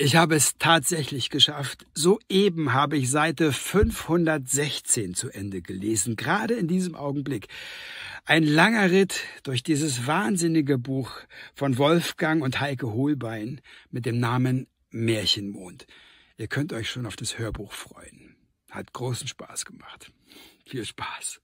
Ich habe es tatsächlich geschafft. Soeben habe ich Seite 516 zu Ende gelesen, gerade in diesem Augenblick. Ein langer Ritt durch dieses wahnsinnige Buch von Wolfgang und Heike Hohlbein mit dem Namen Märchenmond. Ihr könnt euch schon auf das Hörbuch freuen. Hat großen Spaß gemacht. Viel Spaß.